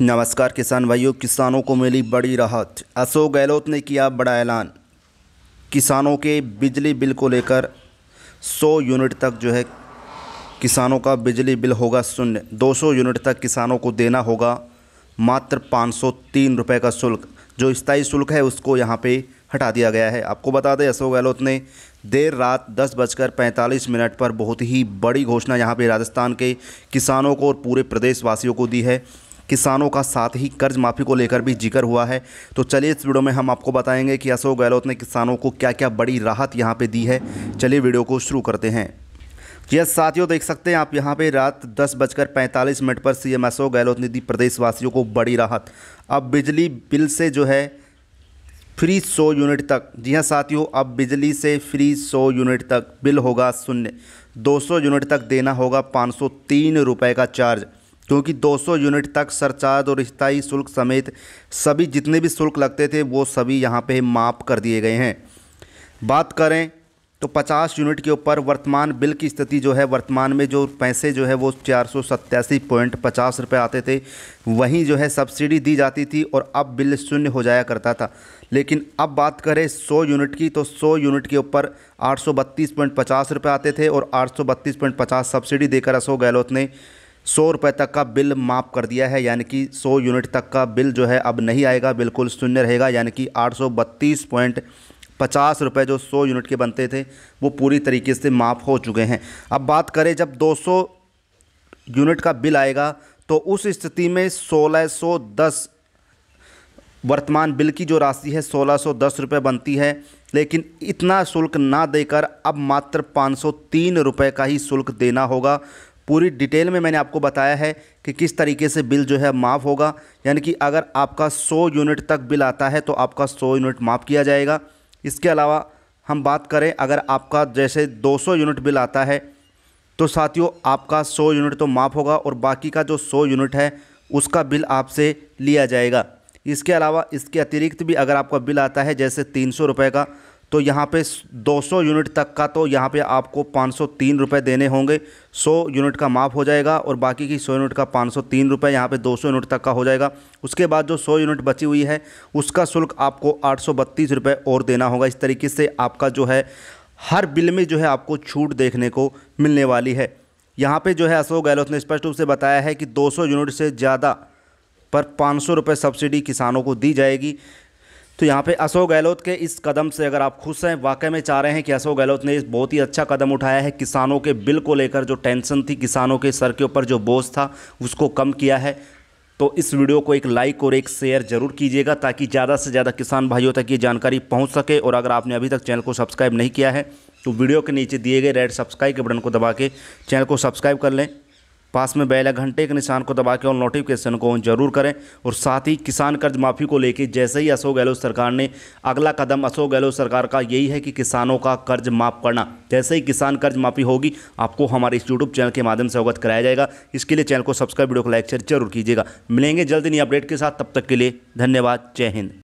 नमस्कार किसान भाइयों किसानों को मिली बड़ी राहत अशोक गहलोत ने किया बड़ा ऐलान किसानों के बिजली बिल को लेकर 100 यूनिट तक जो है किसानों का बिजली बिल होगा शून्य 200 यूनिट तक किसानों को देना होगा मात्र पाँच सौ रुपये का शुल्क जो स्थायी शुल्क है उसको यहाँ पे हटा दिया गया है आपको बता दें अशोक गहलोत ने देर रात दस बजकर पैंतालीस मिनट पर बहुत ही बड़ी घोषणा यहाँ पे राजस्थान के किसानों को और पूरे प्रदेशवासियों को दी है किसानों का साथ ही कर्ज माफ़ी को लेकर भी जिक्र हुआ है तो चलिए इस वीडियो में हम आपको बताएंगे कि अशोक गहलोत ने किसानों को क्या क्या बड़ी राहत यहाँ पर दी है चलिए वीडियो को शुरू करते हैं यस साथियों देख सकते हैं आप यहाँ पे रात दस बजकर पैंतालीस मिनट पर सीएम अशोक गहलोत ने दी प्रदेशवासियों को बड़ी राहत अब बिजली बिल से जो है फ्री सौ यूनिट तक जी हाँ साथियों अब बिजली से फ्री सौ यूनिट तक बिल होगा शून्य दो सौ यूनिट तक देना होगा पाँच सौ तीन रुपये का चार्ज क्योंकि 200 यूनिट तक सरचार्ज और स्थायी शुल्क समेत सभी जितने भी शुल्क लगते थे वो सभी यहाँ पे माफ़ कर दिए गए हैं बात करें तो 50 यूनिट के ऊपर वर्तमान बिल की स्थिति जो है वर्तमान में जो पैसे जो है वो चार सौ सत्तासी पॉइंट पचास रुपये आते थे वहीं जो है सब्सिडी दी जाती थी और अब बिल शून्य हो जाया करता था लेकिन अब बात करें 100 यूनिट की तो 100 यूनिट के ऊपर आठ सौ बत्तीस पॉइंट पचास रुपये आते थे और आठ सौ बत्तीस पॉइंट पचास सब्सिडी देकर अशोक गहलोत ने सौ रुपये तक का बिल माफ़ कर दिया है यानी कि सौ यूनिट तक का बिल जो है अब नहीं आएगा बिल्कुल शून्य रहेगा यानी कि आठ सौ बत्तीस पॉइंट पचास रुपये जो सौ यूनिट के बनते थे वो पूरी तरीके से माफ़ हो चुके हैं अब बात करें जब दो सौ यूनिट का बिल आएगा तो उस स्थिति में सोलह सौ दस वर्तमान बिल की जो राशि है सोलह सौ दस रुपये बनती है लेकिन इतना शुल्क ना देकर अब मात्र पाँच सौ तीन रुपये का ही शुल्क देना होगा पूरी डिटेल में मैंने आपको बताया है कि किस तरीके से बिल जो है माफ़ होगा यानी कि अगर आपका 100 यूनिट तक बिल आता है तो आपका 100 यूनिट माफ़ किया जाएगा इसके अलावा हम बात करें अगर आपका जैसे 200 यूनिट बिल आता है तो साथियों आपका 100 यूनिट तो माफ़ होगा और बाकी का जो 100 यूनिट है उसका बिल आपसे लिया जाएगा इसके अलावा इसके अतिरिक्त भी अगर आपका बिल आता है जैसे तीन सौ का तो यहाँ पे 200 यूनिट तक का तो यहाँ पे आपको पाँच सौ देने होंगे 100 यूनिट का माफ़ हो जाएगा और बाकी की 100 यूनिट का पाँच सौ तीन रुपये यहाँ पर यूनिट तक का हो जाएगा उसके बाद जो 100 यूनिट बची हुई है उसका शुल्क आपको आठ सौ और देना होगा इस तरीके से आपका जो है हर बिल में जो है आपको छूट देखने को मिलने वाली है यहाँ पर जो है अशोक गहलोत ने स्पष्ट रूप से बताया है कि दो यूनिट से ज़्यादा पर पाँच सौ सब्सिडी किसानों को दी जाएगी तो यहाँ पे अशोक गहलोत के इस कदम से अगर आप खुश हैं वाकई में चाह रहे हैं कि अशोक गहलोत ने इस बहुत ही अच्छा कदम उठाया है किसानों के बिल को लेकर जो टेंशन थी किसानों के सर के ऊपर जो बोझ था उसको कम किया है तो इस वीडियो को एक लाइक और एक शेयर जरूर कीजिएगा ताकि ज़्यादा से ज़्यादा किसान भाइयों तक ये जानकारी पहुँच सके और अगर आपने अभी तक चैनल को सब्सक्राइब नहीं किया है तो वीडियो के नीचे दिए गए रेड सब्सक्राइब के बटन को दबा के चैनल को सब्सक्राइब कर लें पास में बेल घंटे के निशान को दबा के और नोटिफिकेशन को ऑन जरूर करें और साथ ही किसान कर्ज माफ़ी को लेकर जैसे ही अशोक गहलोत सरकार ने अगला कदम अशोक गहलोत सरकार का यही है कि किसानों का कर्ज माफ़ करना जैसे ही किसान कर्ज माफ़ी होगी आपको हमारे इस यूट्यूब चैनल के माध्यम से अवगत कराया जाएगा इसके लिए चैनल को सब्सक्राइब वीडियो को लाइक शेयर जरूर कीजिएगा मिलेंगे जल्द नई अपडेट के साथ तब तक के लिए धन्यवाद जय हिंद